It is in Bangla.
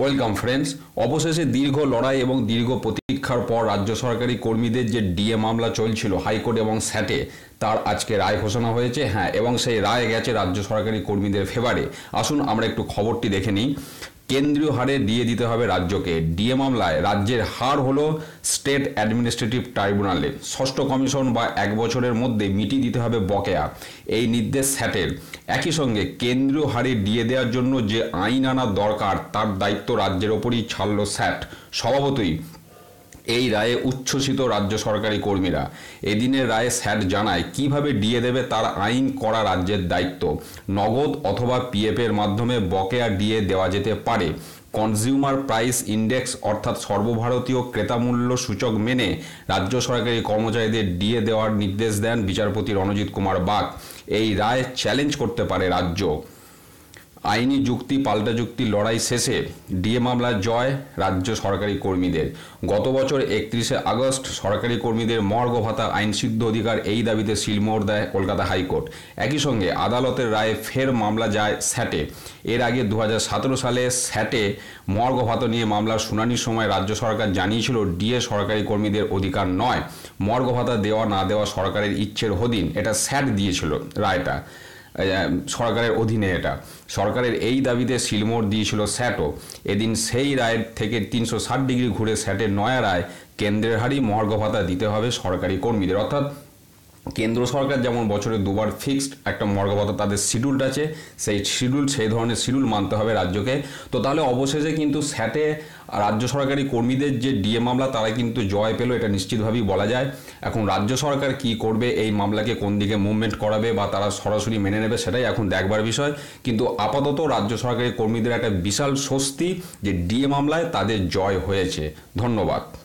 ওয়েলকাম ফ্রেন্ডস অবশেষে দীর্ঘ লড়াই এবং দীর্ঘ প্রতীক্ষার পর রাজ্য সরকারি কর্মীদের যে ডিএ মামলা চলছিল হাইকোর্ট এবং স্যাটে তার আজকে রায় ঘোষণা হয়েছে হ্যাঁ এবং সেই রায় গেছে রাজ্য সরকারি কর্মীদের ফেভারে আসুন আমরা একটু খবরটি দেখে নিই কেন্দ্রীয় হারে দিয়ে দিতে হবে রাজ্যকে ডিএ মামলায় রাজ্যের হার হল স্টেট অ্যাডমিনিস্ট্রেটিভ ট্রাইব্যুনালে ষষ্ঠ কমিশন বা এক বছরের মধ্যে মিটিয়ে দিতে হবে বকেয়া এই নির্দেশ স্যাটের একই সঙ্গে কেন্দ্রীয় হারে দিয়ে দেওয়ার জন্য যে আইন আনা দরকার তার দায়িত্ব রাজ্যের ওপরই ছাড়ল স্যাট স্বভাবতই এই রায়ে উচ্ছ্বসিত রাজ্য সরকারি কর্মীরা এদিনের রায়ে স্যাট জানায় কিভাবে ডিএ দেবে তার আইন করা রাজ্যের দায়িত্ব নগদ অথবা পিএফের মাধ্যমে বকেয়া ডিএ দেওয়া যেতে পারে কনজিউমার প্রাইস ইন্ডেক্স অর্থাৎ সর্বভারতীয় ক্রেতামূল্য সূচক মেনে রাজ্য সরকারি কর্মচারীদের ডিএ দেওয়ার নির্দেশ দেন বিচারপতি রণজিৎ কুমার বাগ এই রায় চ্যালেঞ্জ করতে পারে রাজ্য আইনি যুক্তি পাল্টা যুক্তি লড়াই শেষে ডিএ মামলার জয় রাজ্য সরকারি কর্মীদের গত বছর একত্রিশে আগস্ট সরকারি কর্মীদের মর্গ ভাতা আইনসিদ্ধ অধিকার এই দাবিতে সিলমোর দেয় কলকাতা হাইকোর্ট একই সঙ্গে আদালতের রায়ে ফের মামলা যায় স্যাটে এর আগে দু সালে স্যাটে মর্গ ভাতা নিয়ে মামলার শুনানির সময় রাজ্য সরকার জানিয়েছিল ডিএ সরকারি কর্মীদের অধিকার নয় মর্গ ভাতা দেওয়া না দেওয়া সরকারের ইচ্ছের হদিন এটা স্যাট দিয়েছিল রায়টা সরকারের অধীনে এটা সরকারের এই দাবিতে শিলমোড় দিয়েছিল স্যাটও এদিন সেই রায়ের থেকে তিনশো ডিগ্রি ঘুরে স্যাটের নয়া রায় কেন্দ্রের হারি মহার্ঘ ভাতা দিতে হবে সরকারি কর্মীদের অর্থাৎ কেন্দ্র সরকার যেমন বছরে দুবার ফিক্সড একটা মর্গবতা তাদের শিডিউলটা আছে সেই শিডিউল সেই ধরনের শিডিউল মানতে হবে রাজ্যকে তো তাহলে অবশেষে কিন্তু স্যাটে রাজ্য সরকারি কর্মীদের যে ডিএ মামলা তারা কিন্তু জয় পেল এটা নিশ্চিতভাবেই বলা যায় এখন রাজ্য সরকার কি করবে এই মামলাকে কোন দিকে মুভমেন্ট করাবে বা তারা সরাসরি মেনে নেবে সেটাই এখন দেখবার বিষয় কিন্তু আপাতত রাজ্য সরকারি কর্মীদের একটা বিশাল স্বস্তি যে ডিএ মামলায় তাদের জয় হয়েছে ধন্যবাদ